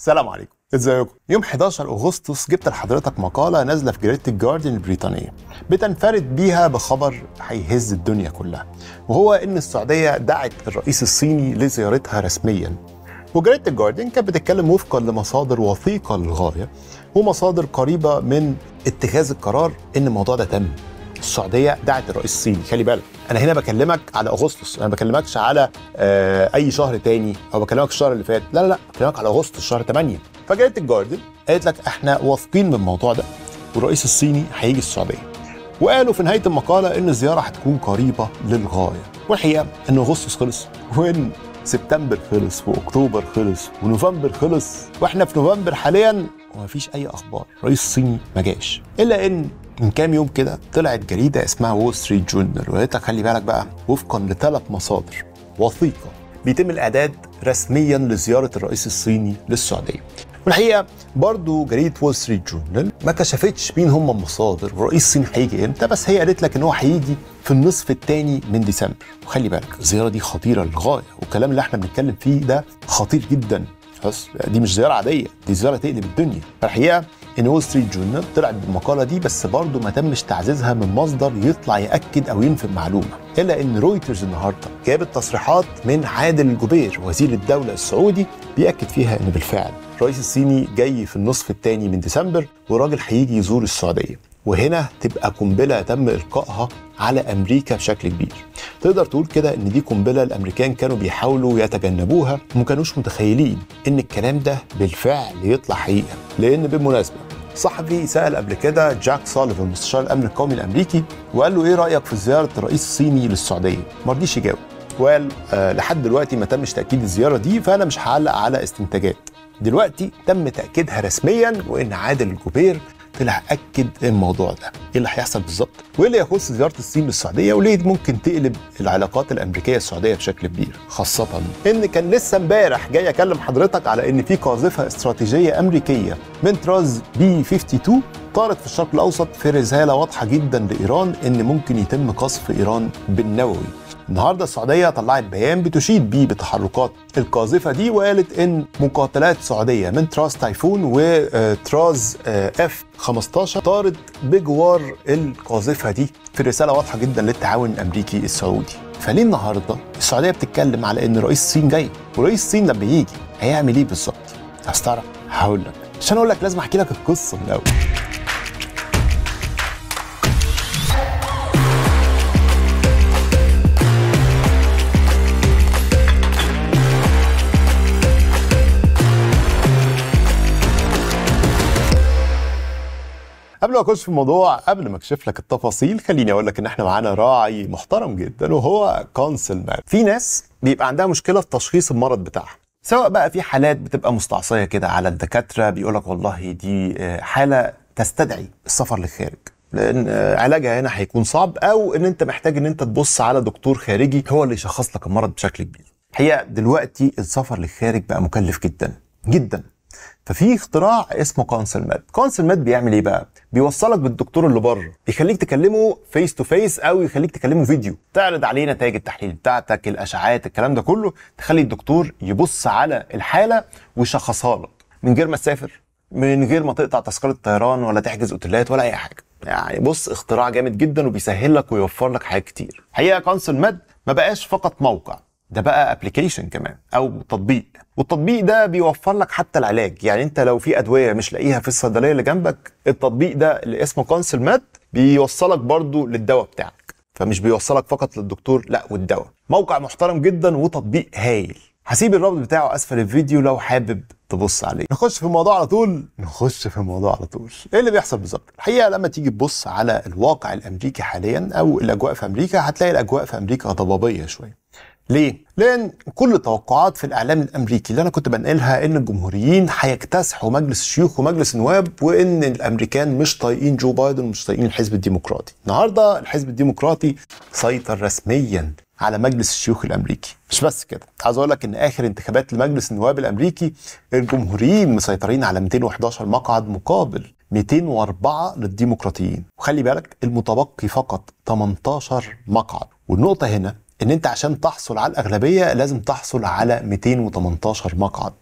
السلام عليكم ازيكم يوم 11 اغسطس جبت لحضرتك مقاله نازله في جريده الجاردن البريطانيه بتنفرد بيها بخبر هيهز الدنيا كلها وهو ان السعوديه دعت الرئيس الصيني لزيارتها رسميا وجريده الجاردن كانت بتتكلم وفقا لمصادر وثيقه للغايه ومصادر قريبه من اتخاذ القرار ان الموضوع ده تم السعوديه دعت الرئيس الصيني خلي بالك انا هنا بكلمك على اغسطس انا ما بكلمكش على آه، اي شهر تاني او بكلمك الشهر اللي فات لا لا لا بكلمك على اغسطس شهر 8 فجاءت الجاردن قالت لك احنا واثقين من الموضوع ده والرئيس الصيني هيجي السعوديه وقالوا في نهايه المقاله ان الزياره هتكون قريبه للغايه والحقيقه ان اغسطس خلص وان سبتمبر خلص واكتوبر خلص ونوفمبر خلص واحنا في نوفمبر حاليا ومفيش اي اخبار رئيس الصيني ما جاش الا ان من كام يوم كده طلعت جريدة اسمها وول ستريت جورنال وقالت لك خلي بالك بقى وفقا لثلاث مصادر وثيقة بيتم الإعداد رسميا لزيارة الرئيس الصيني للسعودية والحقيقه برضو جريده وول ستريت جورنال ما كشفتش مين هم المصادر ورئيس الصين هيجي امتى بس هي قالت لك ان هو هيجي في النصف الثاني من ديسمبر وخلي بالك الزياره دي خطيره للغايه والكلام اللي احنا بنتكلم فيه ده خطير جدا بس دي مش زياره عاديه دي زياره تقلب الدنيا فالحقيقه ان وول ستريت جورنال طلعت بالمقاله دي بس برضه ما تمش تعزيزها من مصدر يطلع ياكد او ينفي المعلومه الا ان رويترز النهارده جابت تصريحات من عادل الجبير وزير الدوله السعودي بياكد فيها ان بالفعل الرئيس الصيني جاي في النصف الثاني من ديسمبر وراجل هيجي يزور السعوديه وهنا تبقى قنبله تم القائها على امريكا بشكل كبير تقدر تقول كده ان دي قنبله الامريكان كانوا بيحاولوا يتجنبوها وما كانوش متخيلين ان الكلام ده بالفعل يطلع حقيقه لان بالمناسبه صحفي سال قبل كده جاك سوليفان مستشار الامن القومي الامريكي وقال له ايه رايك في زياره الرئيس الصيني للسعوديه ما رضيش يجاوب وقال أه لحد دلوقتي ما تمش تاكيد الزياره دي فانا مش هعلق على استنتاجات دلوقتي تم تاكيدها رسميا وان عادل الجوبير طلع اكد الموضوع ده ايه اللي هيحصل بالظبط وايه اللي يخص زياره الصين للسعوديه وليه ممكن تقلب العلاقات الامريكيه السعوديه بشكل كبير خاصه ان كان لسه امبارح جاي اكلم حضرتك على ان في قاذفه استراتيجيه امريكيه من طراز بي 52 طارت في الشرق الاوسط في رساله واضحه جدا لايران ان ممكن يتم قصف ايران بالنووي النهارده السعوديه طلعت بيان بتشيد بيه بتحركات القاذفه دي وقالت ان مقاتلات سعوديه من تراس تايفون وتراز اف 15 طارت بجوار القاذفه دي في رساله واضحه جدا للتعاون الامريكي السعودي فليه النهارده السعوديه بتتكلم على ان رئيس الصين جاي ورئيس الصين لما يجي هيعمل ايه بالظبط هستعرف هقول لك عشان اقول لك لازم احكي لك القصه من الاول قبل ما اخش في الموضوع قبل ما اكشف لك التفاصيل خليني اقول لك ان احنا معانا راعي محترم جدا وهو كونسل مان في ناس بيبقى عندها مشكله في تشخيص المرض بتاعها سواء بقى في حالات بتبقى مستعصيه كده على الدكاتره بيقول لك والله دي آه، حاله تستدعي السفر للخارج لان آه، علاجها هنا هيكون صعب او ان انت محتاج ان انت تبص على دكتور خارجي هو اللي يشخص لك المرض بشكل كبير الحقيقه دلوقتي السفر للخارج بقى مكلف جدا جدا ففي اختراع اسمه كونسل ماد كونسل ماد بيعمل ايه بقى بيوصلك بالدكتور اللي بره يخليك تكلمه فيس تو فيس او يخليك تكلمه فيديو تعرض عليه نتائج التحليل بتاعتك الاشعاعات الكلام ده كله تخلي الدكتور يبص على الحاله ويشخصها لك من غير ما تسافر من غير ما تقطع تذكره طيران ولا تحجز اوتيلات ولا اي حاجه يعني بص اختراع جامد جدا وبيسهل لك ويوفر لك حاجات كتير الحقيقه كونسل ماد ما بقاش فقط موقع ده بقى ابلكيشن كمان او تطبيق والتطبيق ده بيوفر لك حتى العلاج يعني انت لو في ادويه مش لاقيها في الصيدليه اللي جنبك التطبيق ده اللي اسمه كونسل مات بيوصلك برضو للدواء بتاعك فمش بيوصلك فقط للدكتور لا والدواء موقع محترم جدا وتطبيق هايل هسيب الرابط بتاعه اسفل الفيديو لو حابب تبص عليه نخش في الموضوع على طول نخش في الموضوع على طول ايه اللي بيحصل بالظبط الحقيقه لما تيجي تبص على الواقع الامريكي حاليا او الاجواء في امريكا هتلاقي الاجواء في امريكا ضبابيه شويه ليه؟ لان كل التوقعات في الاعلام الامريكي اللي انا كنت بنقلها ان الجمهوريين هيكتسحوا مجلس الشيوخ ومجلس النواب وان الامريكان مش طايقين جو بايدن ومش طايقين الحزب الديمقراطي. النهارده الحزب الديمقراطي سيطر رسميا على مجلس الشيوخ الامريكي مش بس كده عايز اقول لك ان اخر انتخابات لمجلس النواب الامريكي الجمهوريين مسيطرين على 211 مقعد مقابل 204 للديمقراطيين وخلي بالك المتبقي فقط 18 مقعد والنقطه هنا ان انت عشان تحصل على الاغلبيه لازم تحصل على 218 مقعد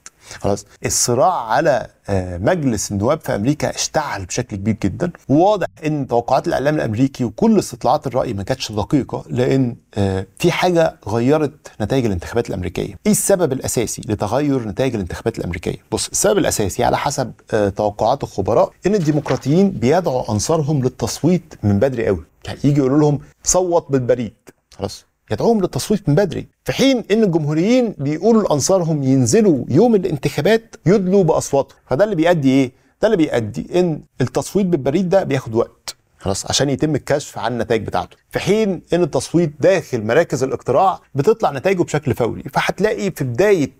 خلاص الصراع على آه، مجلس النواب في امريكا اشتعل بشكل كبير جدا وواضح ان توقعات الاعلام الامريكي وكل استطلاعات الراي ما كانتش دقيقه لان آه، في حاجه غيرت نتائج الانتخابات الامريكيه ايه السبب الاساسي لتغير نتائج الانتخابات الامريكيه بص السبب الاساسي على حسب آه، توقعات الخبراء ان الديمقراطيين بيدعوا انصارهم للتصويت من بدري قوي يعني يجي يقولوا لهم صوت بالبريد خلاص يدعوهم للتصويت من بدري في حين ان الجمهوريين بيقولوا لانصارهم ينزلوا يوم الانتخابات يدلوا باصواتهم فده اللي بيؤدي ايه ده اللي بيؤدي ان التصويت بالبريد ده بياخد وقت خلاص عشان يتم الكشف عن النتائج بتاعته في حين ان التصويت داخل مراكز الاقتراع بتطلع نتائجه بشكل فوري فهتلاقي في بدايه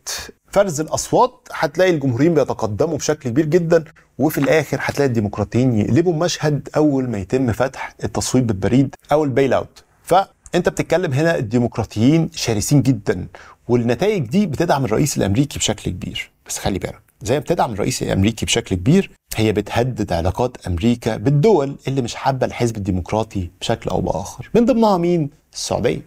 فرز الاصوات هتلاقي الجمهوريين بيتقدموا بشكل كبير جدا وفي الاخر هتلاقي الديمقراطيين يقلبوا المشهد اول ما يتم فتح التصويت بالبريد او البيل اوت انت بتتكلم هنا الديمقراطيين شرسين جدا والنتائج دي بتدعم الرئيس الامريكي بشكل كبير بس خلي بالك زي ما بتدعم الرئيس الامريكي بشكل كبير هي بتهدد علاقات امريكا بالدول اللي مش حابه الحزب الديمقراطي بشكل او باخر من ضمنها مين السعوديه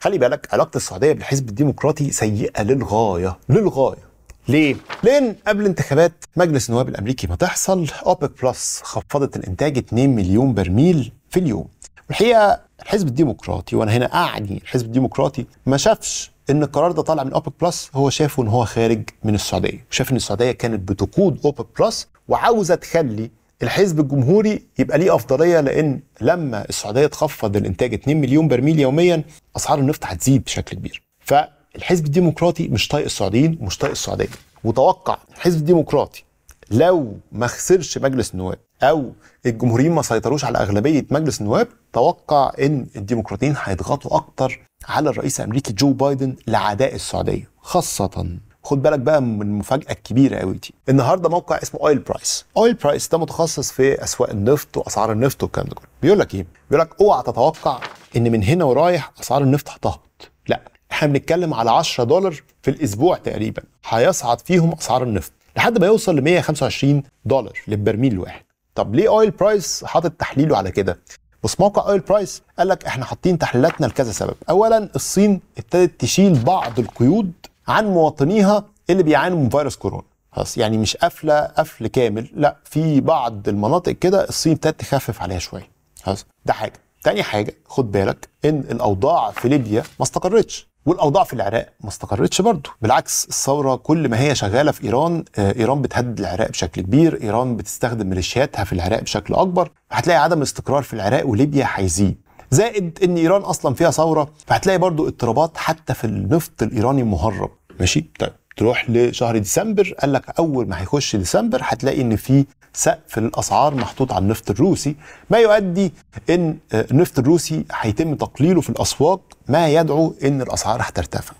خلي بالك علاقه السعوديه بالحزب الديمقراطي سيئه للغايه للغايه ليه؟ لأن قبل انتخابات مجلس النواب الأمريكي ما تحصل أوبك بلس خفضت الإنتاج 2 مليون برميل في اليوم والحقيقة الحزب الديمقراطي وانا هنا اعني الحزب الديمقراطي ما شافش ان القرار ده طالع من اوبك بلس هو شافه ان هو خارج من السعوديه وشاف ان السعوديه كانت بتقود اوبك بلس وعاوزه تخلي الحزب الجمهوري يبقى ليه افضليه لان لما السعوديه تخفض الانتاج 2 مليون برميل يوميا اسعار النفط هتزيد بشكل كبير فالحزب الديمقراطي مش طايق السعوديين ومش طايق السعوديه وتوقع الحزب الديمقراطي لو ما خسرش مجلس النواب او الجمهوريين ما سيطروش على اغلبيه مجلس النواب توقع ان الديمقراطيين هيضغطوا اكتر على الرئيس الامريكي جو بايدن لعداء السعوديه خاصه خد بالك بقى من المفاجاه الكبيره قوي دي النهارده موقع اسمه اويل برايس اويل برايس ده متخصص في اسواق النفط واسعار النفط والكلام ده كله بيقول لك ايه بيقول لك اوعى تتوقع ان من هنا ورايح اسعار النفط هتهبط لا احنا بنتكلم على 10 دولار في الاسبوع تقريبا هيصعد فيهم اسعار النفط لحد ما يوصل ل 125 دولار للبرميل الواحد طب ليه اويل برايس حاطط تحليله على كده بس موقع اويل برايس قال لك احنا حاطين تحليلاتنا لكذا سبب اولا الصين ابتدت تشيل بعض القيود عن مواطنيها اللي بيعانوا من فيروس كورونا خلاص يعني مش قافله قفل كامل لا في بعض المناطق كده الصين ابتدت تخفف عليها شويه خلاص ده حاجه تاني حاجه خد بالك ان الاوضاع في ليبيا ما استقرتش والاوضاع في العراق ما استقرتش برضه بالعكس الثوره كل ما هي شغاله في ايران آه، ايران بتهدد العراق بشكل كبير ايران بتستخدم ميليشياتها في العراق بشكل اكبر هتلاقي عدم الاستقرار في العراق وليبيا هيزيد زائد ان ايران اصلا فيها ثوره فهتلاقي برضه اضطرابات حتى في النفط الايراني المهرب ماشي طيب تروح لشهر ديسمبر قال لك اول ما هيخش ديسمبر هتلاقي ان في سقف الاسعار محطوط على النفط الروسي ما يؤدي ان آه، النفط الروسي هيتم تقليله في الاسواق ما يدعو ان الاسعار هترتفع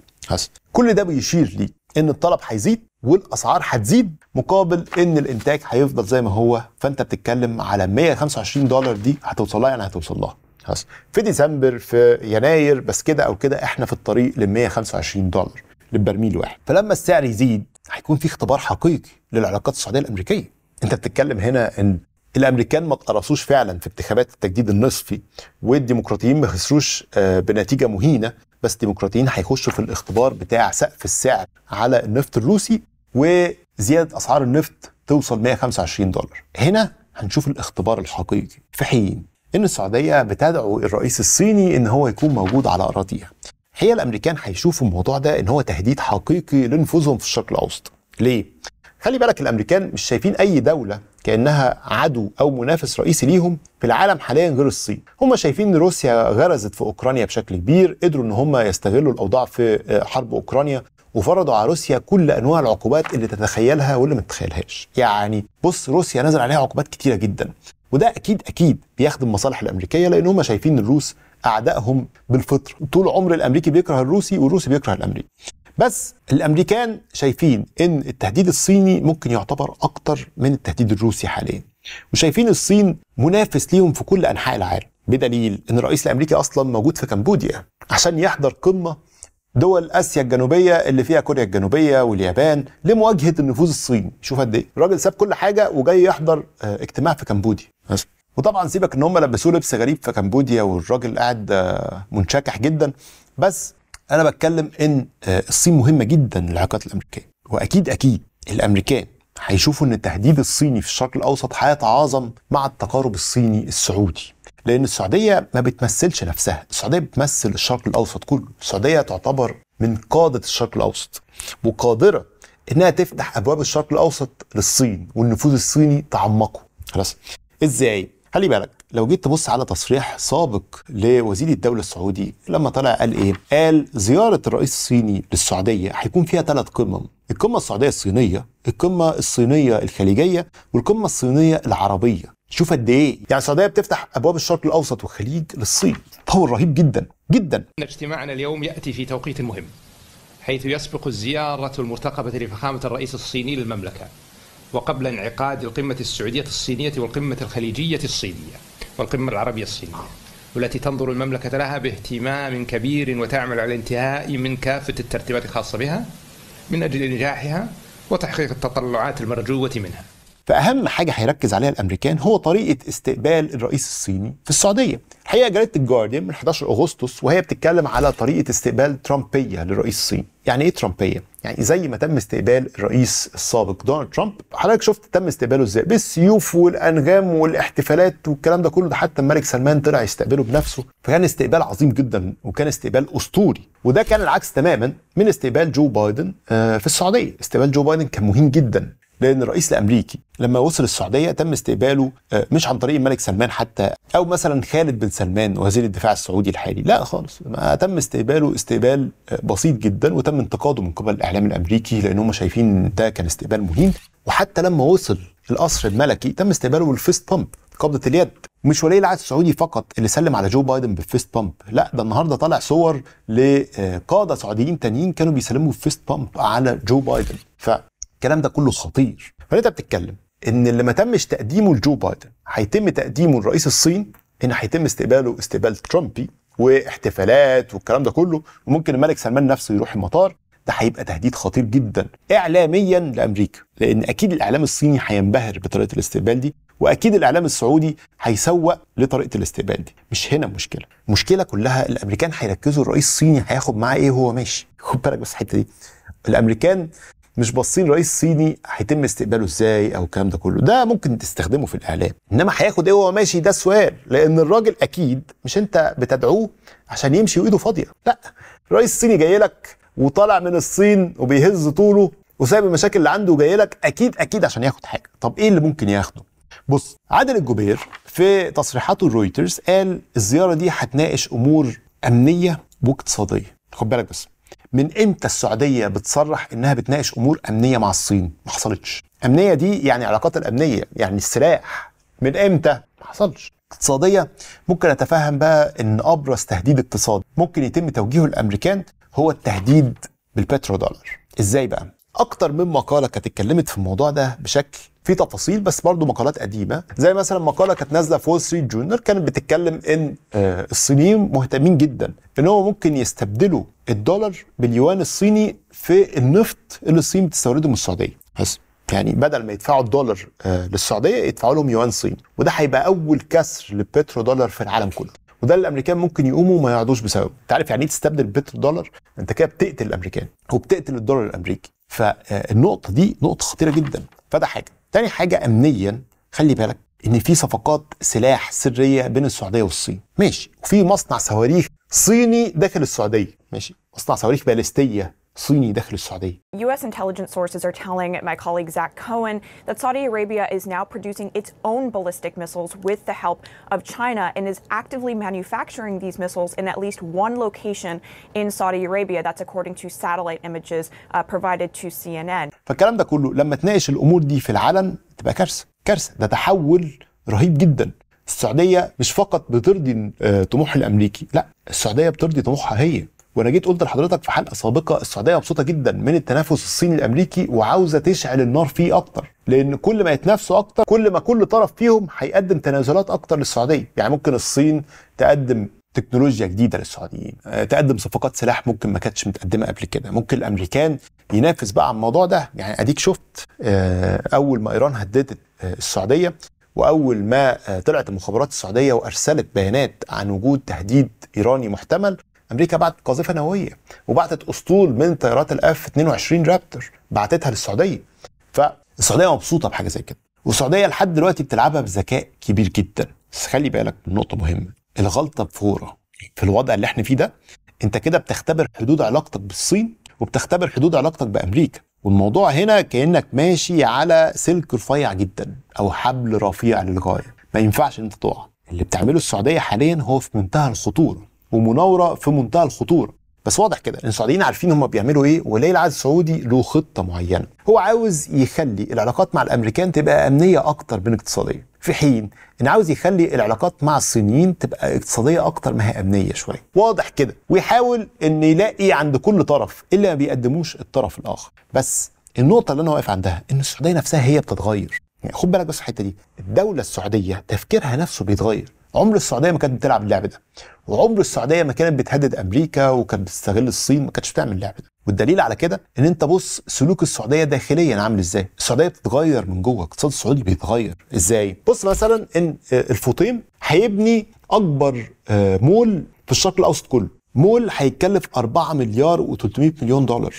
كل ده بيشير لي ان الطلب هيزيد والاسعار هتزيد مقابل ان الانتاج هيفضل زي ما هو فانت بتتكلم على 125 دولار دي هتوصل لها يعني هتوصل لها في ديسمبر في يناير بس كده او كده احنا في الطريق ل 125 دولار للبرميل واحد فلما السعر يزيد هيكون في اختبار حقيقي للعلاقات السعوديه الامريكيه انت بتتكلم هنا ان الامريكان ما اتقرصوش فعلا في انتخابات التجديد النصفي والديمقراطيين ما خسروش آه، بنتيجه مهينه بس الديمقراطيين هيخشوا في الاختبار بتاع سقف السعر على النفط الروسي وزياده اسعار النفط توصل 125 دولار هنا هنشوف الاختبار الحقيقي في حين ان السعوديه بتدعو الرئيس الصيني ان هو يكون موجود على اراضيها هي الامريكان هيشوفوا الموضوع ده ان هو تهديد حقيقي لنفوذهم في الشرق الاوسط ليه خلي بالك الامريكان مش شايفين اي دوله كانها عدو او منافس رئيسي ليهم في العالم حاليا غير الصين هم شايفين ان روسيا غرزت في اوكرانيا بشكل كبير قدروا ان هم يستغلوا الاوضاع في آه، حرب اوكرانيا وفرضوا على روسيا كل انواع العقوبات اللي تتخيلها واللي ما تتخيلهاش يعني بص روسيا نزل عليها عقوبات كتيره جدا وده اكيد اكيد بيخدم مصالح الامريكيه لان هم شايفين الروس اعدائهم بالفطره طول عمر الامريكي بيكره الروسي والروسي بيكره الامريكي بس الامريكان شايفين ان التهديد الصيني ممكن يعتبر اكتر من التهديد الروسي حاليا وشايفين الصين منافس ليهم في كل انحاء العالم بدليل ان الرئيس الامريكي اصلا موجود في كمبوديا عشان يحضر قمه دول اسيا الجنوبيه اللي فيها كوريا الجنوبيه واليابان لمواجهه النفوذ الصيني شوف قد ايه الراجل ساب كل حاجه وجاي يحضر آه، اجتماع في كمبوديا وطبعا سيبك ان هم لبسوه لبس غريب في كمبوديا والراجل قاعد آه، منشكح جدا بس انا بتكلم ان آه، الصين مهمه جدا للعلاقات الامريكيه واكيد اكيد الامريكان هيشوفوا ان التهديد الصيني في الشرق الاوسط هيتعاظم مع التقارب الصيني السعودي لان السعوديه ما بتمثلش نفسها السعوديه بتمثل الشرق الاوسط كله السعوديه تعتبر من قاده الشرق الاوسط وقادره انها تفتح ابواب الشرق الاوسط للصين والنفوذ الصيني تعمقه خلاص ازاي خلي بالك لو جيت تبص على تصريح سابق لوزير الدولة السعودي لما طلع قال إيه؟ قال زيارة الرئيس الصيني للسعودية هيكون فيها ثلاث قمم القمة السعودية الصينية القمة الصينية الخليجية والقمة الصينية العربية شوف قد ايه يعني السعوديه بتفتح ابواب الشرق الاوسط والخليج للصين تطور رهيب جدا جدا اجتماعنا اليوم ياتي في توقيت مهم حيث يسبق الزياره المرتقبه لفخامه الرئيس الصيني للمملكه وقبل انعقاد القمة السعودية الصينية والقمة الخليجية الصينية والقمة العربية الصينية والتي تنظر المملكة لها باهتمام كبير وتعمل على الانتهاء من كافة الترتيبات الخاصة بها من أجل نجاحها وتحقيق التطلعات المرجوة منها فأهم حاجة هيركز عليها الأمريكان هو طريقة استقبال الرئيس الصيني في السعودية الحقيقة جريدة الجارديان من 11 أغسطس وهي بتتكلم على طريقة استقبال ترامبية للرئيس الصيني يعني إيه ترامبية؟ يعني زي ما تم استقبال الرئيس السابق دونالد ترامب حضرتك شفت تم استقباله ازاي بالسيوف والانغام والاحتفالات والكلام ده كله ده حتى الملك سلمان طلع يستقبله بنفسه فكان استقبال عظيم جدا وكان استقبال اسطوري وده كان العكس تماما من استقبال جو بايدن آه، في السعوديه استقبال جو بايدن كان مهين جدا لان الرئيس الامريكي لما وصل السعوديه تم استقباله آه، مش عن طريق الملك سلمان حتى او مثلا خالد بن سلمان وزير الدفاع السعودي الحالي لا خالص ما تم استقباله استقبال آه، بسيط جدا وتم انتقاده من قبل الاعلام الامريكي لان هم شايفين ان ده كان استقبال مهين وحتى لما وصل القصر الملكي تم استقباله بالفيست بامب قبضه اليد مش ولي العهد السعودي فقط اللي سلم على جو بايدن بالفيست بامب لا ده النهارده طالع صور لقاده آه، سعوديين تانيين كانوا بيسلموا فيست بامب على جو بايدن ف الكلام ده كله خطير فانت بتتكلم ان اللي ما تمش تقديمه لجو بايدن هيتم تقديمه لرئيس الصين ان هيتم استقباله استقبال ترامبي واحتفالات والكلام ده كله وممكن الملك سلمان نفسه يروح المطار ده هيبقى تهديد خطير جدا اعلاميا لامريكا لان اكيد الاعلام الصيني هينبهر بطريقه الاستقبال دي واكيد الاعلام السعودي هيسوق لطريقه الاستقبال دي مش هنا المشكله المشكله كلها الامريكان هيركزوا الرئيس الصيني هياخد معاه ايه وهو ماشي خد بالك بس الحته دي الامريكان مش باصين رئيس صيني هيتم استقباله ازاي او الكلام ده كله ده ممكن تستخدمه في الاعلام انما هياخد ايه وهو ماشي ده السؤال لان الراجل اكيد مش انت بتدعوه عشان يمشي وايده فاضيه لا رئيس صيني جاي لك وطالع من الصين وبيهز طوله وسايب المشاكل اللي عنده وجاي لك اكيد اكيد عشان ياخد حاجه طب ايه اللي ممكن ياخده بص عادل الجبير في تصريحاته لرويترز قال الزياره دي هتناقش امور امنيه واقتصاديه خد بالك بس من امتى السعوديه بتصرح انها بتناقش امور امنيه مع الصين ما حصلتش امنيه دي يعني علاقات الامنيه يعني السلاح من امتى ما حصلش اقتصاديه ممكن اتفهم بقى ان ابرز تهديد اقتصادي ممكن يتم توجيهه الامريكان هو التهديد بالبترو دولار ازاي بقى اكتر من مقاله كانت اتكلمت في الموضوع ده بشكل في تفاصيل بس برضه مقالات قديمه زي مثلا مقاله كانت نازله في وول ستريت جورنال كانت بتتكلم ان آه، الصينيين مهتمين جدا ان هو ممكن يستبدلوا الدولار باليوان الصيني في النفط اللي الصين بتستورده من السعوديه بس يعني بدل ما يدفعوا الدولار آه، للسعوديه يدفعوا لهم يوان صيني وده هيبقى اول كسر للبترو دولار في العالم كله وده اللي الامريكان ممكن يقوموا وما يقعدوش بسببه انت عارف يعني ايه تستبدل بترو دولار انت كده بتقتل الامريكان وبتقتل الدولار الامريكي فالنقطه دي نقطه خطيره جدا فده حاجه تاني حاجه امنيا خلي بالك ان في صفقات سلاح سريه بين السعوديه والصين ماشي وفي مصنع صواريخ صيني داخل السعوديه ماشي مصنع صواريخ باليستيه صيني داخل السعودية. US intelligence sources are telling my colleague Zach Cohen that Saudi Arabia is now producing its own ballistic missiles with the help of China and is actively manufacturing these missiles in at least one location in Saudi Arabia. That's according to satellite images uh, provided to CNN. فالكلام ده كله لما تناقش الأمور دي في العلن تبقى كارثة، كارثة، ده تحول رهيب جدا. السعودية مش فقط بترضي طموح الأمريكي، لا السعودية بترضي طموحها هي. وانا جيت قلت لحضرتك في حلقه سابقه السعوديه مبسوطه جدا من التنافس الصيني الامريكي وعاوزه تشعل النار فيه اكتر لان كل ما يتنافسوا اكتر كل ما كل طرف فيهم هيقدم تنازلات اكتر للسعوديه يعني ممكن الصين تقدم تكنولوجيا جديده للسعوديين آه، تقدم صفقات سلاح ممكن ما كانتش متقدمه قبل كده ممكن الامريكان ينافس بقى على الموضوع ده يعني اديك شفت آه، اول ما ايران هددت آه، السعوديه واول ما طلعت المخابرات السعوديه وارسلت بيانات عن وجود تهديد ايراني محتمل امريكا بعتت قاذفه نوويه وبعتت اسطول من طيارات الاف 22 رابتر بعتتها للسعوديه فالسعوديه مبسوطه بحاجه زي كده والسعوديه لحد دلوقتي بتلعبها بذكاء كبير جدا بس خلي بالك من نقطه مهمه الغلطه بفوره في الوضع اللي احنا فيه ده انت كده بتختبر حدود علاقتك بالصين وبتختبر حدود علاقتك بامريكا والموضوع هنا كانك ماشي على سلك رفيع جدا او حبل رفيع للغايه ما ينفعش انت تقع اللي بتعمله السعوديه حاليا هو في منتهى الخطوره ومناوره في منتهى الخطوره بس واضح كده ان السعوديين عارفين هم بيعملوا ايه وليه العهد السعودي له خطه معينه هو عاوز يخلي العلاقات مع الامريكان تبقى امنيه اكتر من اقتصاديه في حين ان عاوز يخلي العلاقات مع الصينيين تبقى اقتصاديه اكتر ما هي امنيه شويه واضح كده ويحاول ان يلاقي عند كل طرف اللي ما بيقدموش الطرف الاخر بس النقطه اللي انا واقف عندها ان السعوديه نفسها هي بتتغير يعني خد بالك بس الحته دي الدوله السعوديه تفكيرها نفسه بيتغير عمر السعوديه ما كانت بتلعب اللعب ده وعمر السعوديه ما كانت بتهدد امريكا وكانت بتستغل الصين ما كانتش بتعمل اللعب ده والدليل على كده ان انت بص سلوك السعوديه داخليا عامل ازاي السعوديه بتتغير من جوه الاقتصاد السعودي بيتغير ازاي بص مثلا ان آه، الفوطيم هيبني اكبر آه، مول في الشرق الاوسط كله مول هيتكلف 4 مليار و300 مليون دولار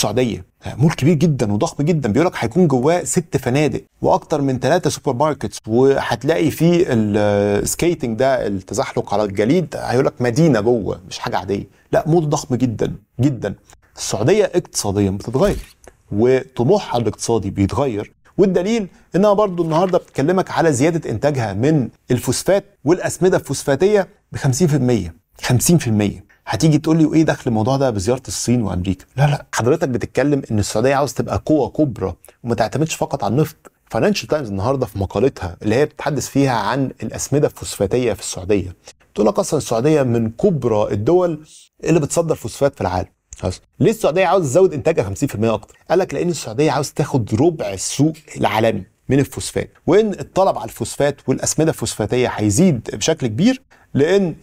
السعوديه آه، مول كبير جدا وضخم جدا بيقول لك هيكون جواه ست فنادق واكتر من ثلاثه سوبر ماركتس وهتلاقي فيه السكيتنج آه، ده التزحلق على الجليد هيقول لك مدينه جوه مش حاجه عاديه لا مول ضخم جدا جدا السعوديه اقتصاديا بتتغير وطموحها الاقتصادي بيتغير والدليل انها برضو النهارده بتكلمك على زياده انتاجها من الفوسفات والاسمده الفوسفاتيه ب 50% 50% هتيجي تقول لي وايه دخل الموضوع ده بزياره الصين وامريكا لا لا حضرتك بتتكلم ان السعوديه عاوز تبقى قوه كبرى وما تعتمدش فقط على النفط فاينانشال تايمز النهارده في مقالتها اللي هي بتتحدث فيها عن الاسمده الفوسفاتيه في السعوديه تقول لك اصلا السعوديه من كبرى الدول اللي بتصدر فوسفات في العالم حسن. ليه السعوديه عاوز تزود انتاجها 50% اكتر؟ قال لك لان السعوديه عاوز تاخد ربع السوق العالمي من الفوسفات وان الطلب على الفوسفات والاسمده الفوسفاتيه هيزيد بشكل كبير لان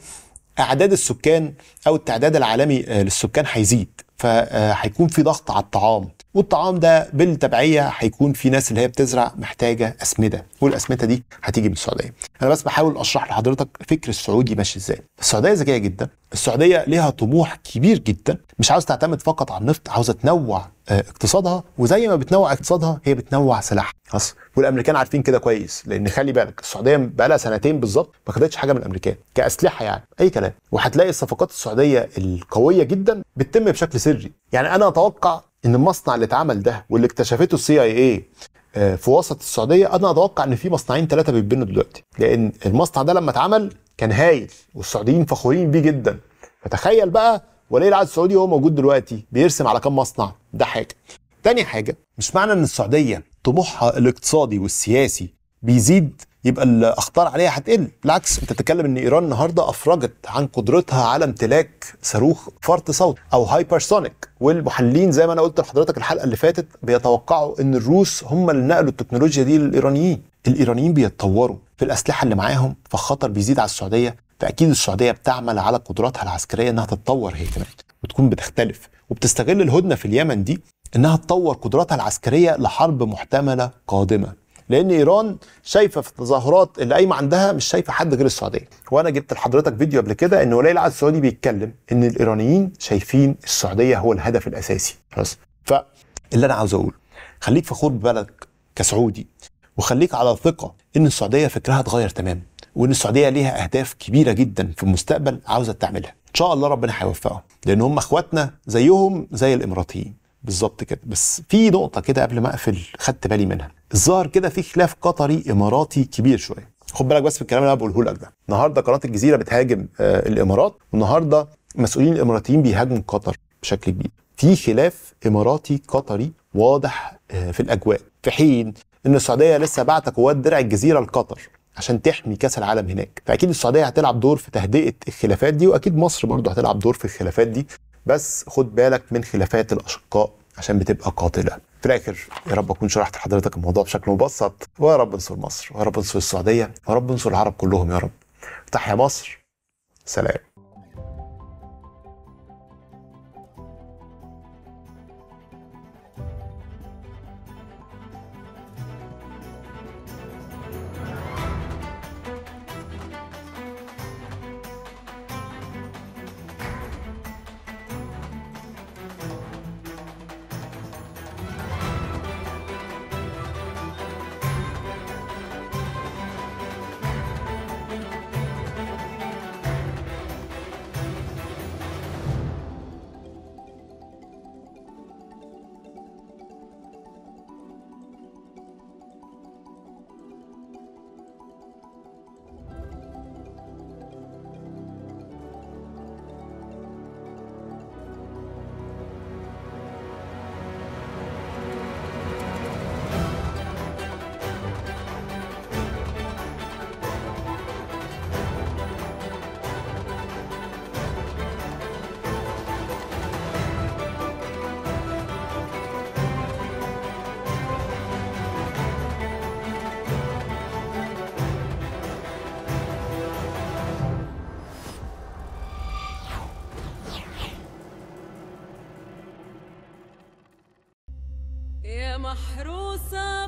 اعداد السكان او التعداد العالمي آه، للسكان هيزيد فهيكون آه، في ضغط على الطعام والطعام ده بالتبعيه هيكون في ناس اللي هي بتزرع محتاجه اسمده والاسمده دي هتيجي من السعوديه انا بس بحاول اشرح لحضرتك فكر السعودي ماشي ازاي السعوديه ذكيه جدا السعوديه ليها طموح كبير جدا مش عاوز تعتمد فقط على النفط عاوزه تنوع آه، اقتصادها وزي ما بتنوع اقتصادها هي بتنوع سلاحها خلاص والامريكان عارفين كده كويس لان خلي بالك السعوديه بقى لها سنتين بالظبط ما خدتش حاجه من الامريكان كاسلحه يعني اي كلام وهتلاقي الصفقات السعوديه القويه جدا بتتم بشكل سري يعني انا اتوقع ان المصنع اللي اتعمل ده واللي اكتشفته السي اي اي آه، في وسط السعوديه انا اتوقع ان في مصنعين ثلاثه بيتبنوا دلوقتي لان المصنع ده لما اتعمل كان هايل والسعوديين فخورين بيه جدا فتخيل بقى ولي العهد السعودي هو موجود دلوقتي بيرسم على كام مصنع ده حاجه تاني حاجه مش معنى ان السعوديه طموحها الاقتصادي والسياسي بيزيد يبقى الاخطار عليها هتقل بالعكس انت تتكلم ان ايران النهارده افرجت عن قدرتها على امتلاك صاروخ فرط صوت او هايبرسونيك والمحللين زي ما انا قلت لحضرتك الحلقه اللي فاتت بيتوقعوا ان الروس هم اللي نقلوا التكنولوجيا دي للايرانيين الايرانيين بيتطوروا في الاسلحه اللي معاهم فالخطر بيزيد على السعوديه فاكيد السعوديه بتعمل على قدراتها العسكريه انها تتطور هي كمان وتكون بتختلف وبتستغل الهدنه في اليمن دي انها تطور قدراتها العسكريه لحرب محتمله قادمه لان ايران شايفه في التظاهرات اللي قايمه عندها مش شايفه حد غير السعوديه وانا جبت لحضرتك فيديو قبل كده ان ولي العهد السعودي بيتكلم ان الايرانيين شايفين السعوديه هو الهدف الاساسي خلاص فاللي انا عاوز اقوله خليك فخور ببلدك كسعودي وخليك على ثقه ان السعوديه فكرها اتغير تماما وان السعوديه ليها اهداف كبيره جدا في المستقبل عاوزه تعملها ان شاء الله ربنا هيوفقهم لان هم اخواتنا زيهم زي الاماراتيين بالظبط كده بس في نقطه كده قبل ما اقفل خدت بالي منها الظاهر كده في خلاف قطري اماراتي كبير شويه خد بالك بس في الكلام اللي انا بقوله لك ده النهارده قناه الجزيره بتهاجم آه الامارات والنهارده مسؤولين الاماراتيين بيهاجموا قطر بشكل كبير في خلاف اماراتي قطري واضح آه في الاجواء في حين ان السعوديه لسه بعت قوات درع الجزيره لقطر عشان تحمي كاس العالم هناك فاكيد السعوديه هتلعب دور في تهدئه الخلافات دي واكيد مصر برضه هتلعب دور في الخلافات دي بس خد بالك من خلافات الاشقاء عشان بتبقى قاتله في الاخر يا رب اكون شرحت لحضرتك الموضوع بشكل مبسط ويا رب انصر مصر ويا رب انصر السعوديه ويا رب انصر العرب كلهم يا رب تحيا مصر سلام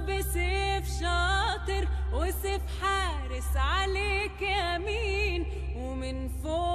بسيف شاطر وسيف حارس عليك يمين ومن فوق